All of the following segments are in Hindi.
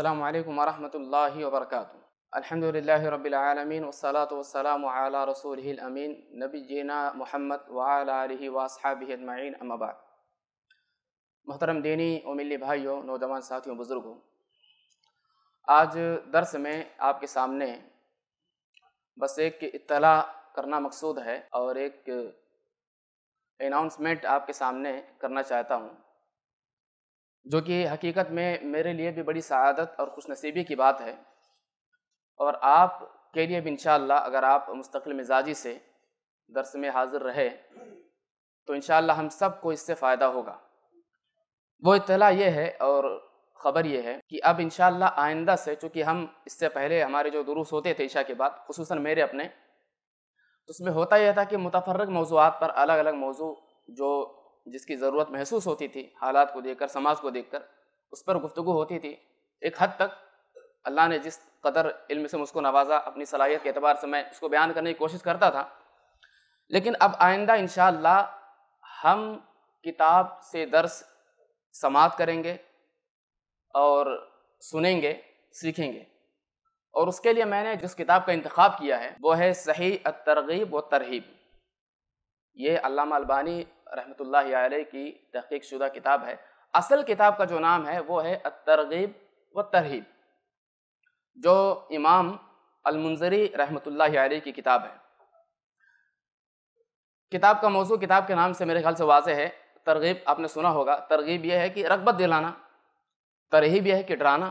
अल्लाम वरहमल वर्क अलहमदिल्ला रबीआलमीन वसलात वसलाम आला रसूलमीन नबी जीना मोहम्मद वाली वासहाबीजमाइन अम्माबाद मोहतरम दीनी और मिली भाइयों नौजवान साथियों बुज़ुर्गों आज दर्स में आपके सामने बस एक इतला करना मकसूद है और एक अनाउंसमेंट आपके सामने करना चाहता हूँ जो कि हकीकत में मेरे लिए भी बड़ी सआदत और खुश नसीबी की बात है और आप के लिए भी इन अगर आप मुस्तकिल मिजाजी से दर्स में हाजिर रहे तो इन हम सब को इससे फ़ायदा होगा वो इतला ये है और ख़बर ये है कि अब इन आइंदा से चूँकि हम इससे पहले हमारे जो दुरुस्त होते थे ईशा के बाद खसूस मेरे अपने तो उसमें होता यह था कि मुतफरक मौजूद पर अलग अलग मौजू जो जिसकी ज़रूरत महसूस होती थी हालात को देखकर समाज को देखकर उस पर गुफ्तु होती थी एक हद तक अल्लाह ने जिस कदर इल्म से मुझको नवाजा अपनी सलाहियत के अतबार से मैं इसको बयान करने की कोशिश करता था लेकिन अब आइंदा इन हम किताब से दर्स समात करेंगे और सुनेंगे सीखेंगे और उसके लिए मैंने जिस किताब का इंतखब किया है वो है सही तरगीब व तरहीब ये अल्लामा अलबानी रहमतुल्लाह की तहकीक शुदा किताब है असल किताब का जो नाम है वो है तरगीब व तरहीब जो इमाम अलमंजरी आल की किताब है किताब का मौजू किताब के नाम से मेरे ख्याल से वाज है तरगीब आपने सुना होगा तरगीब यह है कि रगबत दिलाना तरहीब यह है कि डराना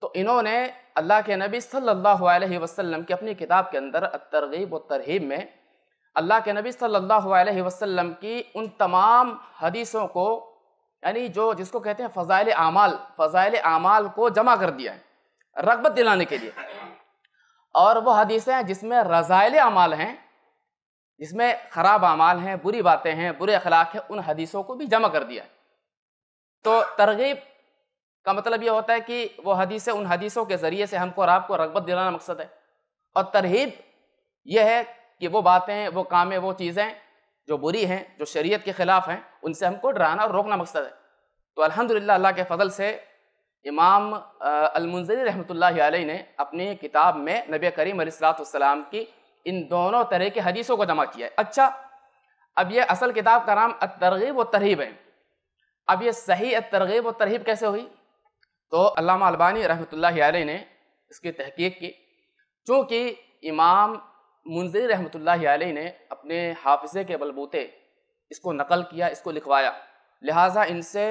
तो इन्होंने अल्लाह के नबी सल्लल्लाहु अलैहि वसल्लम की अपनी किताब के अंदर तरगीब व तरहीब में अल्लाह के नबी सल्लल्लाहु अलैहि वसल्लम की उन तमाम हदीसों को यानी जो जिसको कहते हैं फ़ज़ाइल आमाल फ़ज़ाइल आमाल को जमा कर दिया है रगबत दिलाने के लिए और वो हदीसें हैं जिसमें रज़ाइल आमाल हैं जिसमें ख़राब आमाल हैं बुरी बातें हैं बुरे अखलाक हैं उन हदीसों को भी जमा कर दिया है तो तरगीब का मतलब ये होता है कि वो हदीसें उन हदीसों के ज़रिए से हमको और आपको रगबत दिलाना मकसद है और तरहीब यह है कि वो बातें वो कामें वो चीज़ें जो बुरी हैं जो शरीयत के ख़िलाफ़ हैं उनसे हमको डराना और रोकना मकसद है तो अल्हम्दुलिल्लाह अल्लाह के फजल से इमाम अलमुंजरी रहमतुल्लाह ने अपनी किताब में नबी करीम सलाम की इन दोनों तरह के हदीसों को जमा किया है अच्छा अब ये असल किताब का नाम तरगीब व तरहीब है अब ये सही तरगीब व तरहीब कैसे हुई तो अल्लामा अलबानी रहमतुल्लाह ने इसकी तहकीक की चूँकि इमाम मुंजिर रहमत ने अपने हाफजे के बलबूते इसको नकल किया इसको लिखवाया लिहाजा इनसे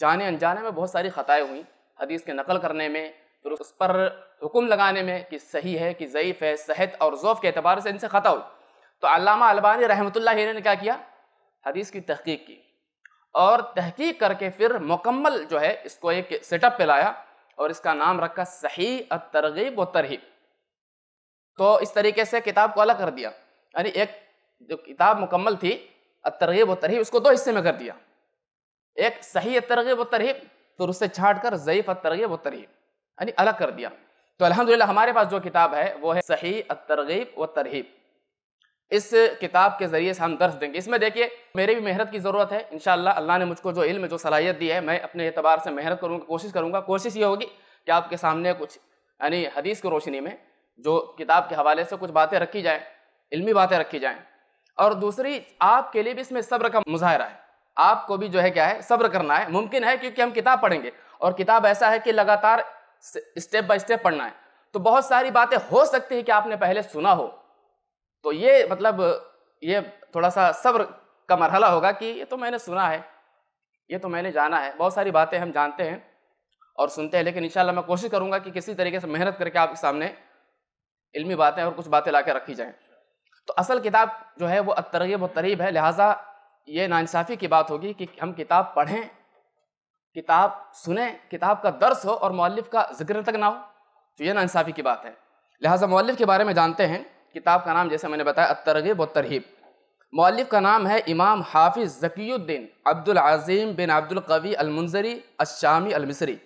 जाने अनजाने में बहुत सारी ख़ताएँ हुई हदीस के नकल करने में फिर उस पर हुक्म लगाने में कि सही है कि ज़यीफ़ है सेहत और ज़ोफ़ के अतबार से इनसे ख़ता हुई तो अलामा अलबानी रहमतुल्लाह ने क्या किया हदीस की तहकीक की और तहकीक करके फिर मुकम्मल जो है इसको एक सेटअप पे लाया और इसका नाम रखा सही तरगीब व तरहीब तो इस तरीके से किताब को अलग कर दिया यानी एक जो किताब मुकम्मल थी तरगीब व तरहीब उसको दो हिस्से में कर दिया एक सही तरगीब व तरहीब तो उससे छाट कर ज़यीफ़ तरगीब व तरहीब यानी अलग कर दिया तो अल्हम्दुलिल्लाह हमारे पास जो किताब है वो है सही तरगीब व तरहीब इस किताब के ज़रिए से हम दर्ज देंगे इसमें देखिए मेरी भी मेहनत की ज़रूरत है इन अल्लाह ने मुझको जो इल्म जो सलाहियत दी है मैं अपने एतबार से मेहनत करूँगा कोशिश करूँगा कोशिश ये होगी कि आपके सामने कुछ यानी हदीस की रोशनी में जो किताब के हवाले से कुछ बातें रखी जाएँ इलमी बातें रखी जाएँ और दूसरी आपके लिए भी इसमें सब्र का मुजाहरा है आपको भी जो है क्या है सब्र करना है मुमकिन है क्योंकि हम किताब पढ़ेंगे और किताब ऐसा है कि लगातार स्टेप बाय स्टेप पढ़ना है तो बहुत सारी बातें हो सकती है कि आपने पहले सुना हो तो ये मतलब ये थोड़ा सा सब्र का मरहला होगा कि ये तो मैंने सुना है ये तो मैंने जाना है बहुत सारी बातें हम जानते हैं और सुनते हैं लेकिन इन मैं कोशिश करूँगा कि किसी तरीके से मेहनत करके आपके सामने इल्मी बातें और कुछ बातें ला रखी जाएँ तो असल किताब जो है वो तरगीब व तरीब है लिहाजा ये नासाफ़ी की बात होगी कि हम किताब पढ़ें किताब सुने किताब का दर्स हो और मौलफ का जिक्र तक ना हो तो ये नासाफी की बात है लिहाजा मौलफ के बारे में जानते हैं किताब का नाम जैसे मैंने बताया तरगीब व तरहीब मौलफ का नाम है इमाम हाफिज़ ज़कीुद्दीन अब्दुल बिन अब्दुल कवी अलमुंजरी अशामी अलमसरी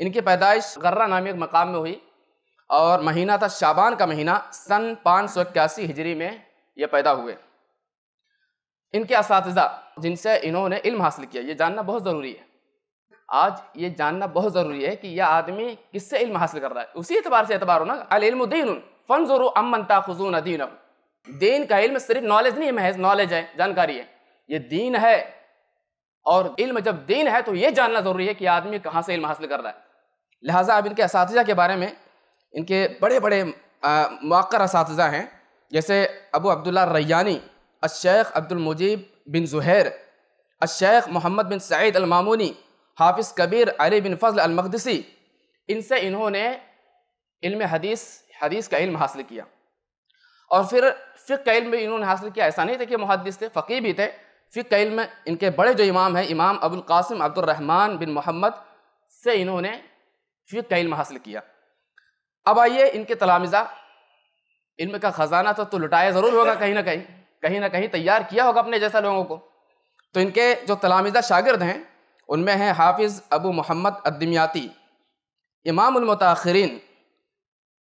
इनकी पैदाइश गर्रा नामी एक मकाम में हुई और महीना था शाबान का महीना सन पाँच सौ इक्यासी हिजरी में ये पैदा हुए इनके इस जिनसे इन्होंने इल्म हासिल किया ये जानना बहुत ज़रूरी है आज ये जानना बहुत ज़रूरी है कि यह आदमी किससे इल्म हासिल कर रहा है उसी एतबार से एतबार हो ना अलमुद्दीन फ़न ज़रू अमन ताखजून दीन दीन का इल्म सिर्फ नॉलेज नहीं है महज नॉलेज है जानकारी है ये दीन है और इल्म जब दीन है तो ये जानना ज़रूरी है कि आदमी कहाँ से इल्म हासिल कर रहा है लिहाजा अब इनके इस के बारे में इनके बड़े बड़े मौकर इस हैं जैसे अबू अब्दुल्ला रैयानी अशेख अब्दुलमजीब बिन जुहैर अशेख मोहम्मद बिन सईद अलमामूनी हाफिज़ कबीर अली बिन फजल अलमकदसी इनसे इन्होंने इल्म हदीस हदीस का इल्म हासिल किया और फिर फ़िक का इल्म भी इन्होंने हासिल किया ऐसा नहीं था कि मुहदस थे फ़कीर भी थे फ़िक का इल्म इनके बड़े जो इमाम हैं इमाम अबुल कासिम अब्दुलरहमान बिन मोहम्मद से इन्होंने फ़िक का इल्म हासिल किया अब आइए इनके तलामिजा इनमें का ख़जाना तो, तो लुटाया ज़रूर होगा कहीं ना कहीं कहीं ना कहीं तैयार किया होगा अपने जैसा लोगों को तो इनके जो तलामिजा शागिर्द हैं उनमें हैं हाफिज़ अबू मोहम्मद अदमियाती इमामतरीन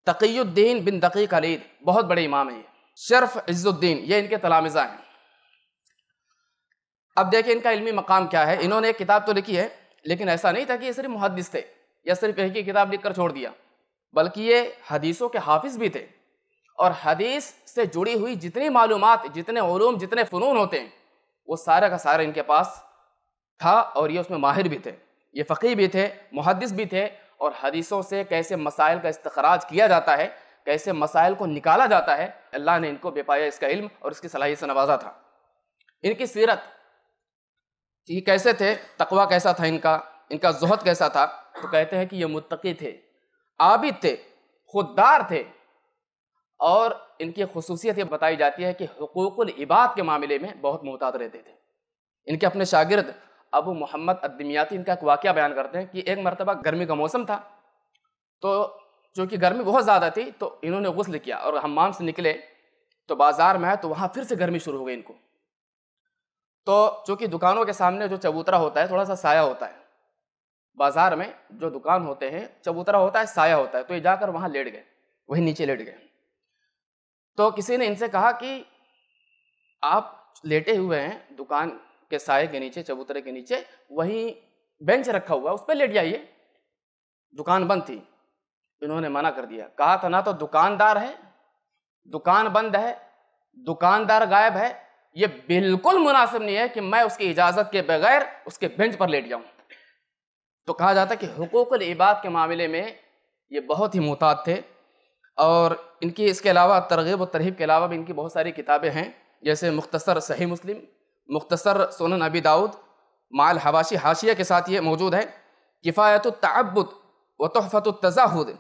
तकीुद्दीन बिन तकी खलीद बहुत बड़े इमाम हैं शर्फ इज्ज़ुद्दीन ये इनके तलामिजा हैं अब देखिए इनका इल्मी मकाम क्या है इन्होंने एक किताब तो लिखी है लेकिन ऐसा नहीं था कि ये सिर्फ मुहदस थे या सिर्फ एक ही किताब लिख कर छोड़ दिया बल्कि ये हदीसों के हाफिज भी थे और हदीस से जुड़ी हुई जितनी मालूम जितने ूम जितने फ़नून होते हैं वो सारा का सारा इनके पास था और ये उसमें माहिर भी थे ये फ़कीर भी थे मुहदस भी थे और हदीसों से कैसे मसाइल का इस्तराज किया जाता है कैसे मसाइल को निकाला जाता है अल्लाह ने इनको बेपाया इसका इल्म और इसकी सलाहियत से नवाजा था इनकी सीरत ये कैसे थे तकवा कैसा था इनका इनका जहद कैसा था तो कहते हैं कि ये मुतकी थे आबिद थे खुददार थे और इनकी खसूसियत ये बताई जाती है कि हकूक़ुल इबाद के मामले में बहुत मोहतात रहते थे इनके अपने शागिर्द अबू मोहम्मद अदमियाती इनका एक वाक़ बयान करते हैं कि एक मरतबा गर्मी का मौसम था तो चूँकि गर्मी बहुत ज़्यादा थी तो इन्होंने गसल किया और हमाम से निकले तो बाज़ार में आए तो वहाँ फिर से गर्मी शुरू हो गई इनको तो चूँकि दुकानों के सामने जो चबूतरा होता है थोड़ा सा साया होता है बाजार में जो दुकान होते हैं चबूतरा होता है साया होता है तो ये जाकर वहाँ लेट गए वहीं नीचे लेट गए तो किसी ने इनसे कहा कि आप लेटे हुए हैं दुकान के साये के नीचे चबूतरे के नीचे वहीं बेंच रखा हुआ है उस पर लेट जाइए दुकान बंद थी इन्होंने मना कर दिया कहा था ना तो दुकानदार है दुकान बंद है दुकानदार गायब है ये बिल्कुल मुनासिब नहीं है कि मैं उसकी इजाज़त के बगैर उसके बेंच पर लेट जाऊं तो कहा जाता है कि हकूक़ इबाद के मामले में ये बहुत ही मुहतात थे और इनकी इसके अलावा तरगीब और तरहीब के अलावा भी इनकी बहुत सारी किताबें हैं जैसे मुख्तसर सही मुस्लिम मुख्तसर सोन नबी दाऊद माल हवाशी हाशिया के साथ ये मौजूद है किफ़ायत तबुद व तहफ़त तजाहुद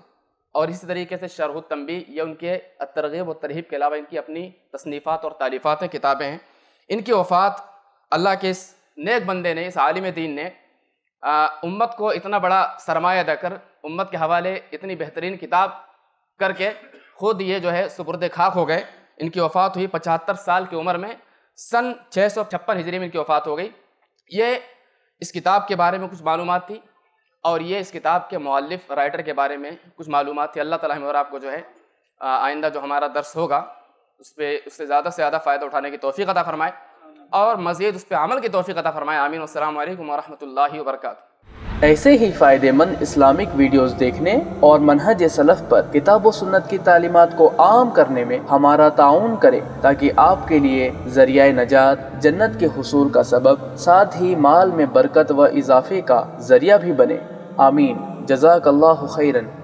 और इसी तरीके से शरह तंबी ये उनके तरगीब और तरहीब के अलावा इनकी अपनी तसनीफ़ात और तालीफात किताबें हैं इनकी वफ़ात अल्लाह के इस नेक बंदे ने इस आलिम दीन ने उम्मत को इतना बड़ा सरमाया देकर उम्मत के हवाले इतनी बेहतरीन किताब करके खुद ये जो है सुपुरद खाक हो गए इनकी वफ़ात हुई पचहत्तर साल की उम्र में सन छः सौ छप्पन हिजरी में इनकी वफ़ात हो गई ये इस किताब के बारे में कुछ मालूम थी और ये इस किताब के मौलफ राइटर के बारे में कुछ मालूम थी अल्लाह ताली और आपको जो है आइंदा जो हमारा दर्स होगा उस पर उससे ज़्यादा से ज़्यादा फ़ायदा उठाने की तोफ़ी अदा फरमाए और मज़ीद उस पर अमल की तोफ़ी अता फ़रमाए आमीन अल्लाम वरहमल वर्का ऐसे ही फ़ायदेमंद इस्लामिक वीडियोस देखने और मनहज सलफ़ पर किताब सुन्नत की तालीमत को आम करने में हमारा ताउन करें ताकि आपके लिए जरिया नजात जन्नत के हसूल का सबब साथ ही माल में बरकत व इजाफे का जरिया भी बने आमीन जजाक खैरन